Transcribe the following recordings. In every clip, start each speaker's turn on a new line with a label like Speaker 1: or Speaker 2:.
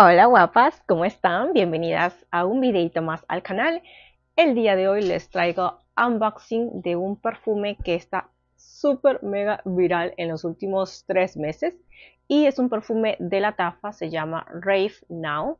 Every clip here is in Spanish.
Speaker 1: Hola guapas, ¿cómo están? Bienvenidas a un videito más al canal. El día de hoy les traigo unboxing de un perfume que está súper mega viral en los últimos tres meses y es un perfume de la tafa, se llama Rave Now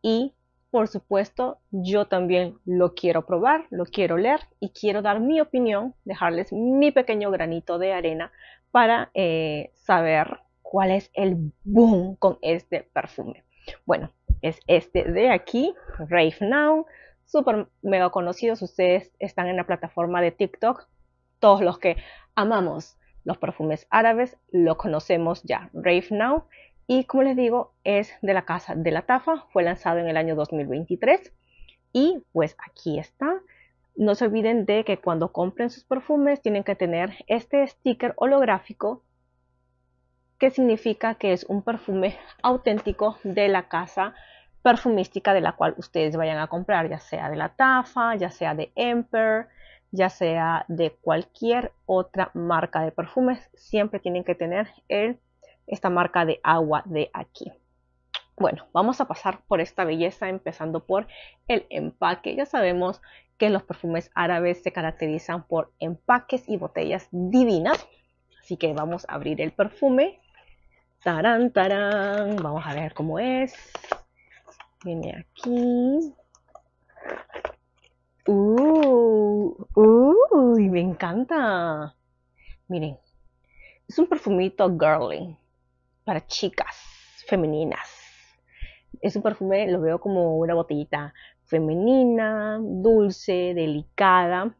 Speaker 1: y por supuesto yo también lo quiero probar, lo quiero leer y quiero dar mi opinión, dejarles mi pequeño granito de arena para eh, saber cuál es el boom con este perfume. Bueno, es este de aquí, Rave Now, súper mega conocidos. Ustedes están en la plataforma de TikTok. Todos los que amamos los perfumes árabes lo conocemos ya, Rave Now. Y como les digo, es de la casa de la Tafa, fue lanzado en el año 2023. Y pues aquí está. No se olviden de que cuando compren sus perfumes tienen que tener este sticker holográfico que significa que es un perfume auténtico de la casa perfumística de la cual ustedes vayan a comprar, ya sea de la Tafa, ya sea de Emper, ya sea de cualquier otra marca de perfumes, siempre tienen que tener esta marca de agua de aquí. Bueno, vamos a pasar por esta belleza empezando por el empaque. Ya sabemos que los perfumes árabes se caracterizan por empaques y botellas divinas. Así que vamos a abrir el perfume. Tarán, tarán. Vamos a ver cómo es. Viene aquí. Uh, uy, me encanta. Miren, es un perfumito girly para chicas femeninas. Es un perfume, lo veo como una botellita femenina, dulce, delicada.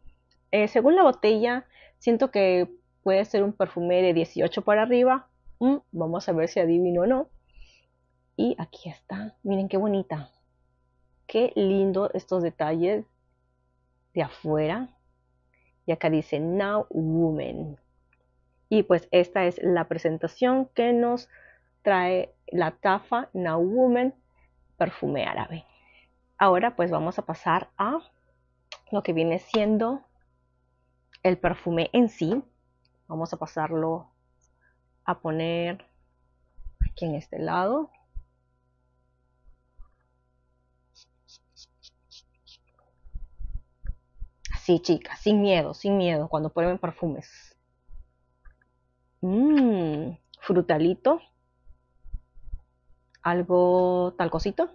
Speaker 1: Eh, según la botella, siento que puede ser un perfume de 18 para arriba Mm, vamos a ver si adivino o no. Y aquí está, miren qué bonita. Qué lindo estos detalles de afuera. Y acá dice Now Woman. Y pues esta es la presentación que nos trae la tafa Now Woman perfume árabe. Ahora pues vamos a pasar a lo que viene siendo el perfume en sí. Vamos a pasarlo a poner aquí en este lado. Así, chicas, sin miedo, sin miedo, cuando prueben perfumes. Mmm, frutalito. Algo tal cosito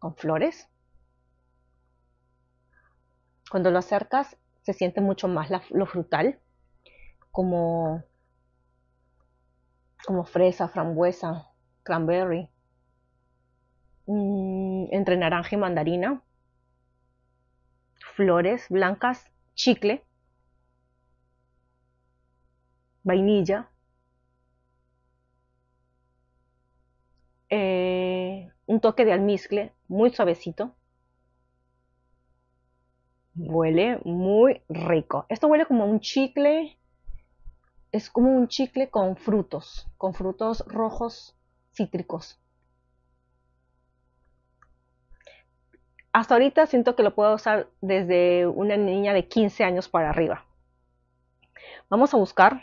Speaker 1: Con flores. Cuando lo acercas, se siente mucho más lo frutal, como, como fresa, frambuesa, cranberry, mm, entre naranja y mandarina, flores blancas, chicle, vainilla, eh, un toque de almizcle muy suavecito, Huele muy rico. Esto huele como un chicle. Es como un chicle con frutos, con frutos rojos cítricos. Hasta ahorita siento que lo puedo usar desde una niña de 15 años para arriba. Vamos a buscar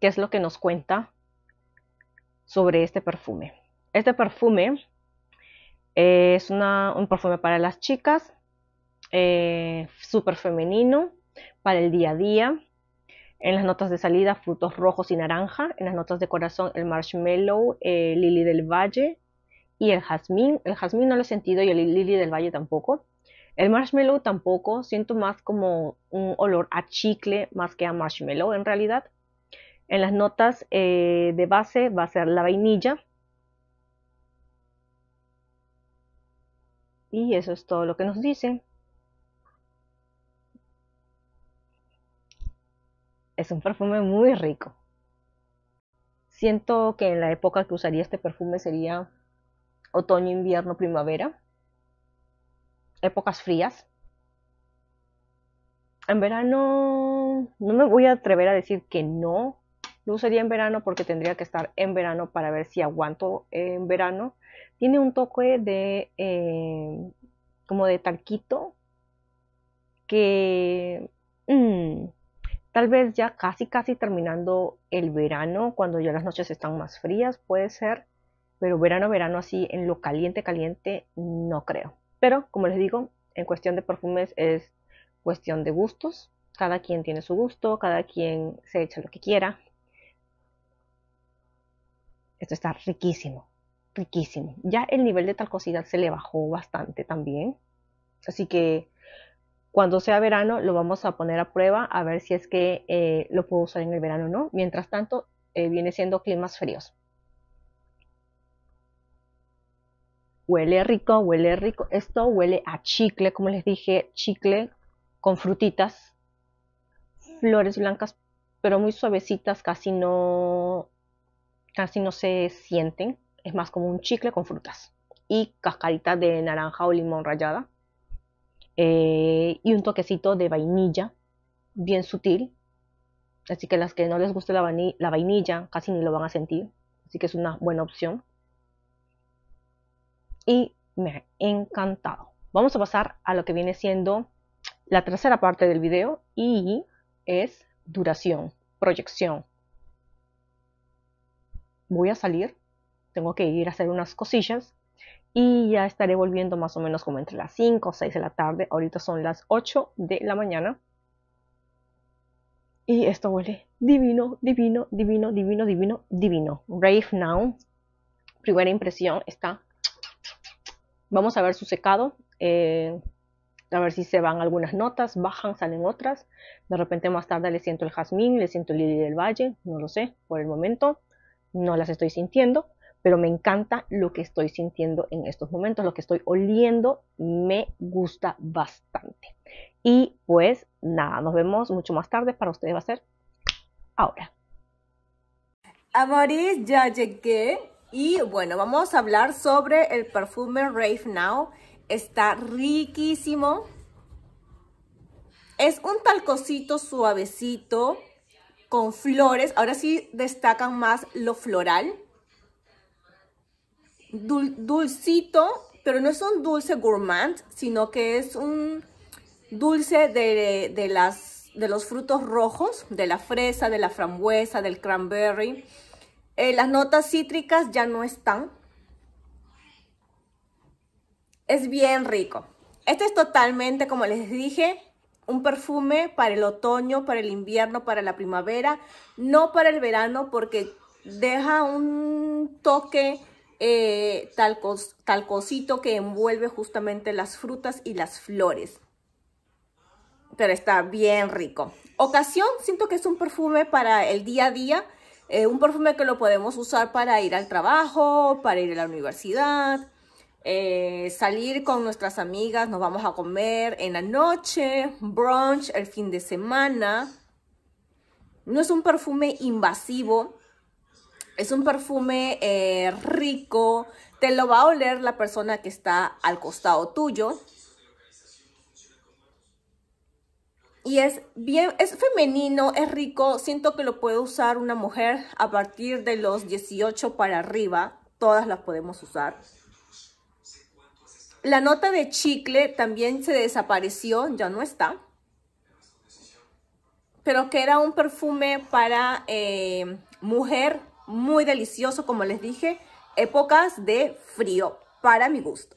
Speaker 1: qué es lo que nos cuenta sobre este perfume. Este perfume es un perfume para las chicas eh, súper femenino para el día a día. En las notas de salida, frutos rojos y naranja. En las notas de corazón, el marshmallow, eh, lily del valle y el jazmín. El jazmín no lo he sentido y el lily del valle tampoco. El marshmallow tampoco. Siento más como un olor a chicle más que a marshmallow en realidad. En las notas eh, de base va a ser la vainilla. Y eso es todo lo que nos dicen. Es un perfume muy rico. Siento que en la época que usaría este perfume sería otoño, invierno, primavera. Épocas frías. En verano no me voy a atrever a decir que no lo usaría en verano porque tendría que estar en verano para ver si aguanto en verano. Tiene un toque de em, como de talquito que mm, Tal vez ya casi casi terminando el verano, cuando ya las noches están más frías, puede ser, pero verano, verano así en lo caliente, caliente, no creo. Pero como les digo, en cuestión de perfumes es cuestión de gustos, cada quien tiene su gusto, cada quien se echa lo que quiera. Esto está riquísimo, riquísimo. Ya el nivel de talcosidad se le bajó bastante también. Así que cuando sea verano lo vamos a poner a prueba a ver si es que eh, lo puedo usar en el verano o no. Mientras tanto, eh, viene siendo climas fríos. Huele rico, huele rico. Esto huele a chicle, como les dije, chicle con frutitas, flores blancas, pero muy suavecitas, casi no, casi no se sienten. Es más como un chicle con frutas y cascarita de naranja o limón rallada. Eh, y un toquecito de vainilla, bien sutil. Así que las que no les guste la, vainilla, la vainilla casi ni lo van a sentir, así que es una buena opción. Y me ha encantado. Vamos a pasar a lo que viene siendo la tercera parte del video y es duración, proyección. Voy a salir, tengo que ir a hacer unas cosillas y ya estaré volviendo más o menos como entre las 5 o 6 de la tarde. Ahorita son las 8 de la mañana. Y esto huele divino, divino, divino, divino, divino, divino. Rave Now. Primera impresión está. Vamos a ver su secado. Eh, a ver si se van algunas notas, bajan, salen otras. De repente más tarde le siento el jazmín, le siento el lili del valle, no lo sé, por el momento no las estoy sintiendo pero me encanta lo que estoy sintiendo en estos momentos, lo que estoy oliendo, me gusta bastante. Y pues nada, nos vemos mucho más tarde, para ustedes va a ser ahora. Amoris ya llegué y bueno, vamos a hablar sobre el perfume Rave Now. Está riquísimo. Es un talcosito suavecito con flores. Ahora sí destacan más lo floral dulcito, pero no es un dulce gourmand, sino que es un dulce de, las, de los frutos rojos, de la fresa, de la frambuesa, del cranberry. Eh, las notas cítricas ya no están. Es bien rico. Este es totalmente, como les dije, un perfume para el otoño, para el invierno, para la primavera, no para el verano porque deja un toque eh, tal talcos, que envuelve justamente las frutas y las flores. Pero está bien rico. Ocasión, siento que es un perfume para el día a día. Eh, un perfume que lo podemos usar para ir al trabajo, para ir a la universidad, eh, salir con nuestras amigas, nos vamos a comer en la noche, brunch, el fin de semana. No es un perfume invasivo, es un perfume eh, rico, te lo va a oler la persona que está al costado tuyo. Y es bien, es femenino, es rico, siento que lo puede usar una mujer a partir de los 18 para arriba, todas las podemos usar. La nota de chicle también se desapareció, ya no está. Pero que era un perfume para eh, mujer muy delicioso, como les dije, épocas de frío, para mi gusto.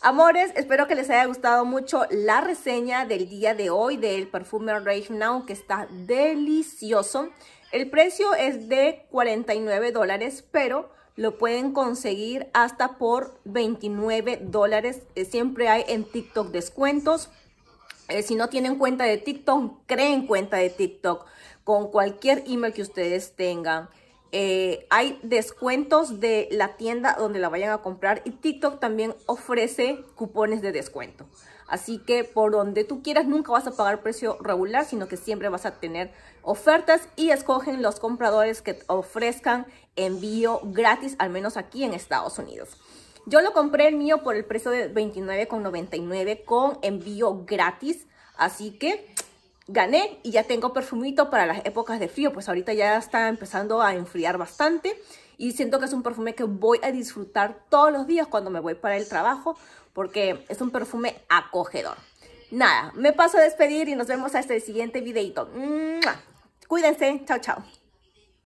Speaker 1: Amores, espero que les haya gustado mucho la reseña del día de hoy del perfume Rage Now, que está delicioso. El precio es de 49 dólares, pero lo pueden conseguir hasta por 29 dólares. Eh, siempre hay en TikTok descuentos. Eh, si no tienen cuenta de TikTok, creen cuenta de TikTok con cualquier email que ustedes tengan. Eh, hay descuentos de la tienda donde la vayan a comprar y TikTok también ofrece cupones de descuento. Así que por donde tú quieras nunca vas a pagar precio regular, sino que siempre vas a tener ofertas y escogen los compradores que ofrezcan envío gratis, al menos aquí en Estados Unidos. Yo lo compré el mío por el precio de $29.99 con envío gratis, así que gané y ya tengo perfumito para las épocas de frío, pues ahorita ya está empezando a enfriar bastante y siento que es un perfume que voy a disfrutar todos los días cuando me voy para el trabajo porque es un perfume acogedor. Nada, me paso a despedir y nos vemos hasta el siguiente videito. Cuídense, chao chao.